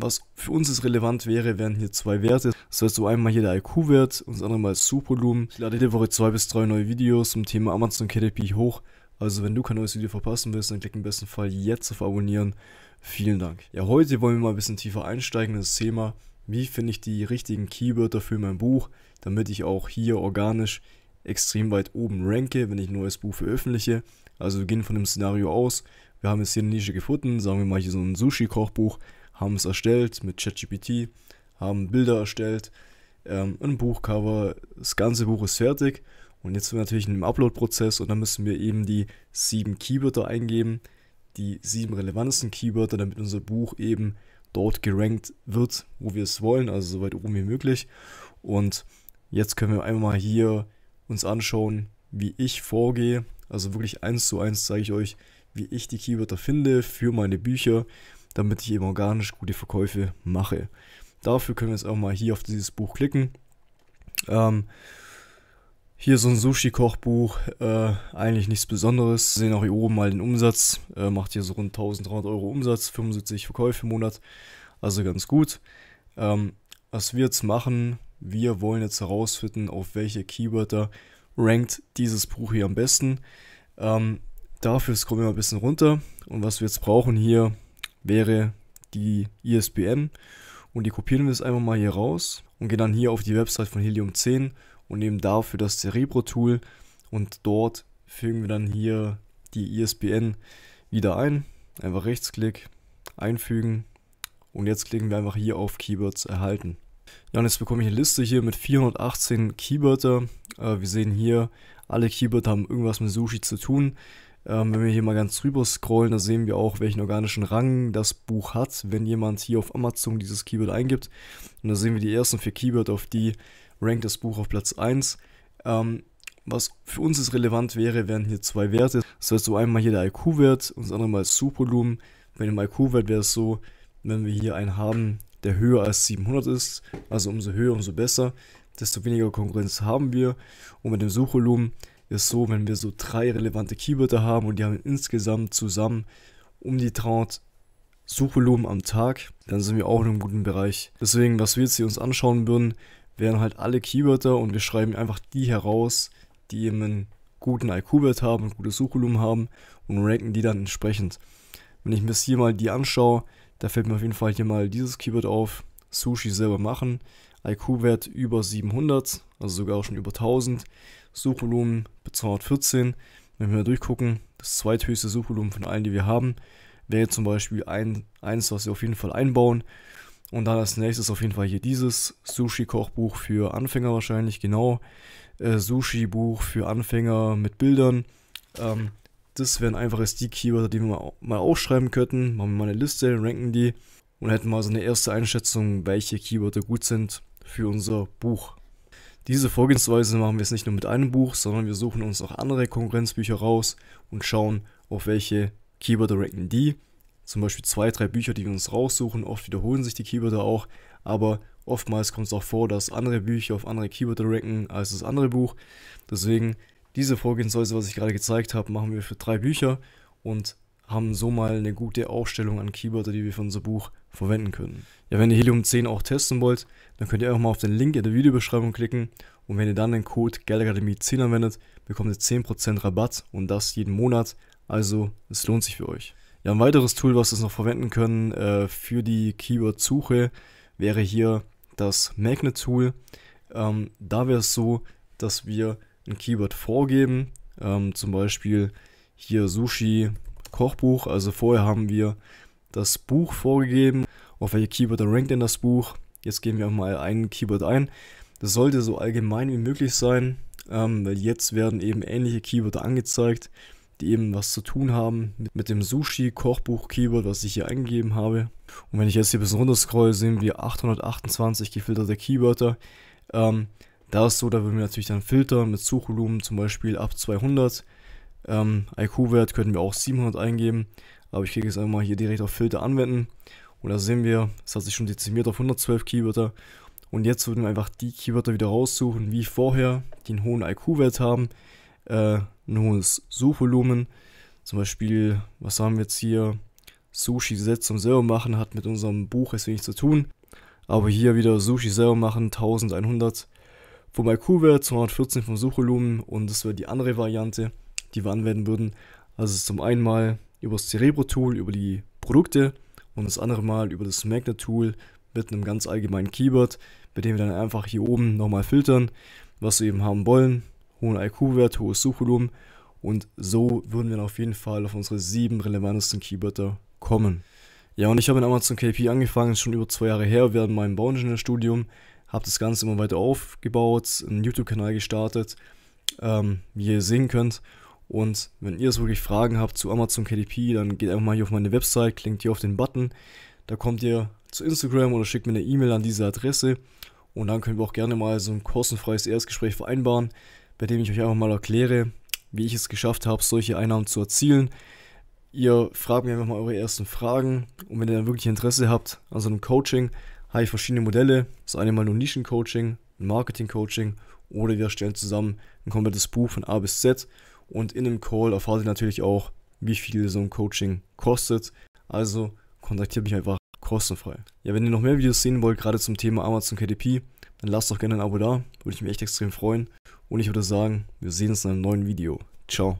Was für uns jetzt relevant wäre, wären hier zwei Werte. Das heißt, so einmal hier der IQ-Wert und das andere mal das Suchvolumen. Ich lade jede Woche zwei bis drei neue Videos zum Thema Amazon KDP hoch. Also wenn du kein neues Video verpassen willst, dann klick im besten Fall jetzt auf Abonnieren. Vielen Dank. Ja, heute wollen wir mal ein bisschen tiefer einsteigen in das Thema, wie finde ich die richtigen Keywörter für mein Buch, damit ich auch hier organisch extrem weit oben ranke, wenn ich ein neues Buch veröffentliche. Also wir gehen von dem Szenario aus, wir haben jetzt hier eine Nische gefunden, sagen wir mal hier so ein Sushi-Kochbuch haben es erstellt mit ChatGPT, haben Bilder erstellt, ähm, ein Buchcover, das ganze Buch ist fertig und jetzt sind wir natürlich in dem Upload-Prozess und dann müssen wir eben die sieben Keywörter eingeben, die sieben relevantesten Keywörter, damit unser Buch eben dort gerankt wird, wo wir es wollen, also so weit oben wie möglich. Und jetzt können wir einmal hier uns anschauen, wie ich vorgehe. Also wirklich eins zu eins zeige ich euch, wie ich die Keywörter finde für meine Bücher damit ich eben organisch gute Verkäufe mache. Dafür können wir jetzt auch mal hier auf dieses Buch klicken. Ähm, hier so ein Sushi-Kochbuch, äh, eigentlich nichts Besonderes. Wir sehen auch hier oben mal den Umsatz, äh, macht hier so rund 1300 Euro Umsatz, 75 Verkäufe im Monat, also ganz gut. Ähm, was wir jetzt machen, wir wollen jetzt herausfinden, auf welche Keywörter rankt dieses Buch hier am besten. Ähm, dafür scrollen wir mal ein bisschen runter und was wir jetzt brauchen hier wäre die ISBN e und die kopieren wir jetzt einfach mal hier raus und gehen dann hier auf die Website von Helium 10 und nehmen dafür das Cerebro Tool und dort fügen wir dann hier die ISBN e wieder ein. Einfach rechtsklick, einfügen und jetzt klicken wir einfach hier auf Keywords erhalten. Ja, und jetzt bekomme ich eine Liste hier mit 418 Keywörter. Äh, wir sehen hier, alle Keywörter haben irgendwas mit Sushi zu tun. Ähm, wenn wir hier mal ganz rüber scrollen, da sehen wir auch, welchen organischen Rang das Buch hat, wenn jemand hier auf Amazon dieses Keyword eingibt. Und da sehen wir die ersten vier Keywords, auf die rankt das Buch auf Platz 1. Ähm, was für uns jetzt relevant wäre, wären hier zwei Werte. Das heißt, so einmal hier der IQ-Wert und das andere mal das Suchvolumen. Bei dem IQ-Wert wäre es so, wenn wir hier einen haben, der höher als 700 ist, also umso höher, umso besser, desto weniger Konkurrenz haben wir. Und mit dem Suchvolumen ist so, wenn wir so drei relevante Keywörter haben und die haben insgesamt zusammen um die 300 Suchvolumen am Tag, dann sind wir auch in einem guten Bereich. Deswegen, was wir jetzt hier uns anschauen würden, wären halt alle Keywörter und wir schreiben einfach die heraus, die eben einen guten IQ-Wert haben, ein gutes Suchvolumen haben und ranken die dann entsprechend. Wenn ich mir das hier mal die anschaue, da fällt mir auf jeden Fall hier mal dieses Keyword auf, Sushi selber machen. IQ-Wert über 700, also sogar schon über 1000. Suchvolumen bei 214. Wenn wir mal durchgucken, das zweithöchste Suchvolumen von allen, die wir haben, wäre zum Beispiel ein, eins, was wir auf jeden Fall einbauen. Und dann als nächstes auf jeden Fall hier dieses Sushi-Kochbuch für Anfänger wahrscheinlich, genau. Äh, Sushi-Buch für Anfänger mit Bildern. Ähm, das wären einfach jetzt die Keywords, die wir mal aufschreiben könnten. Machen wir mal eine Liste, ranken die und hätten mal so eine erste Einschätzung, welche Keywords gut sind für unser Buch. Diese Vorgehensweise machen wir jetzt nicht nur mit einem Buch, sondern wir suchen uns auch andere Konkurrenzbücher raus und schauen, auf welche Keyword ranken die. Zum Beispiel zwei, drei Bücher, die wir uns raussuchen. Oft wiederholen sich die Keywörter auch, aber oftmals kommt es auch vor, dass andere Bücher auf andere Keywörter ranken als das andere Buch. Deswegen diese Vorgehensweise, was ich gerade gezeigt habe, machen wir für drei Bücher und haben so mal eine gute Aufstellung an Keywörter, die wir für unser Buch verwenden können. Ja, wenn ihr Helium-10 auch testen wollt, dann könnt ihr einfach mal auf den Link in der Videobeschreibung klicken und wenn ihr dann den Code GeldAkademie 10 anwendet, bekommt ihr 10% Rabatt und das jeden Monat, also es lohnt sich für euch. Ja, ein weiteres Tool, was wir noch verwenden können äh, für die Keyword-Suche, wäre hier das Magnet-Tool. Ähm, da wäre es so, dass wir ein Keyword vorgeben, ähm, zum Beispiel hier Sushi Kochbuch. Also vorher haben wir das Buch vorgegeben, auf welche Keyword rankt denn das Buch. Jetzt geben wir auch mal ein Keyword ein. Das sollte so allgemein wie möglich sein, ähm, weil jetzt werden eben ähnliche Keywords angezeigt, die eben was zu tun haben mit dem Sushi-Kochbuch-Keyword, was ich hier eingegeben habe. Und wenn ich jetzt hier ein bisschen runterscroll, sehen wir 828 gefilterte Keywörter. Ähm, da ist so, da würden wir natürlich dann filtern mit Suchvolumen zum Beispiel ab 200. Ähm, IQ-Wert könnten wir auch 700 eingeben. Aber ich klicke jetzt einmal hier direkt auf Filter anwenden. Und da sehen wir, es hat sich schon dezimiert auf 112 Keywörter. Und jetzt würden wir einfach die Keywörter wieder raussuchen, wie vorher, die einen hohen IQ-Wert haben, äh, ein hohes Suchvolumen. Zum Beispiel, was haben wir jetzt hier? Sushi selbst zum selber machen hat mit unserem Buch es wenig zu tun. Aber hier wieder Sushi selber machen, 1100 vom IQ-Wert, 214 vom Suchvolumen und das wäre die andere Variante, die wir anwenden würden. Also zum einen mal über das Cerebro-Tool, über die Produkte und das andere Mal über das Magnet-Tool mit einem ganz allgemeinen Keyword, mit dem wir dann einfach hier oben nochmal filtern, was wir eben haben wollen. Hohen IQ-Wert, hohes Suchvolumen und so würden wir dann auf jeden Fall auf unsere sieben relevantesten Keywörter kommen. Ja, und ich habe in Amazon KP angefangen, schon über zwei Jahre her, während meinem Bauingenieurstudium. Habe das Ganze immer weiter aufgebaut, einen YouTube-Kanal gestartet, ähm, wie ihr sehen könnt. Und wenn ihr jetzt wirklich Fragen habt zu Amazon KDP, dann geht einfach mal hier auf meine Website, klickt hier auf den Button. Da kommt ihr zu Instagram oder schickt mir eine E-Mail an diese Adresse. Und dann können wir auch gerne mal so ein kostenfreies Erstgespräch vereinbaren, bei dem ich euch einfach mal erkläre, wie ich es geschafft habe, solche Einnahmen zu erzielen. Ihr fragt mir einfach mal eure ersten Fragen und wenn ihr dann wirklich Interesse habt an so einem Coaching, habe ich verschiedene Modelle. Das eine mal nur Nischen-Coaching, Marketing-Coaching oder wir erstellen zusammen ein komplettes Buch von A bis Z und in dem Call erfahrt ihr natürlich auch, wie viel so ein Coaching kostet. Also kontaktiert mich einfach kostenfrei. Ja, wenn ihr noch mehr Videos sehen wollt, gerade zum Thema Amazon KDP, dann lasst doch gerne ein Abo da. Würde ich mich echt extrem freuen. Und ich würde sagen, wir sehen uns in einem neuen Video. Ciao.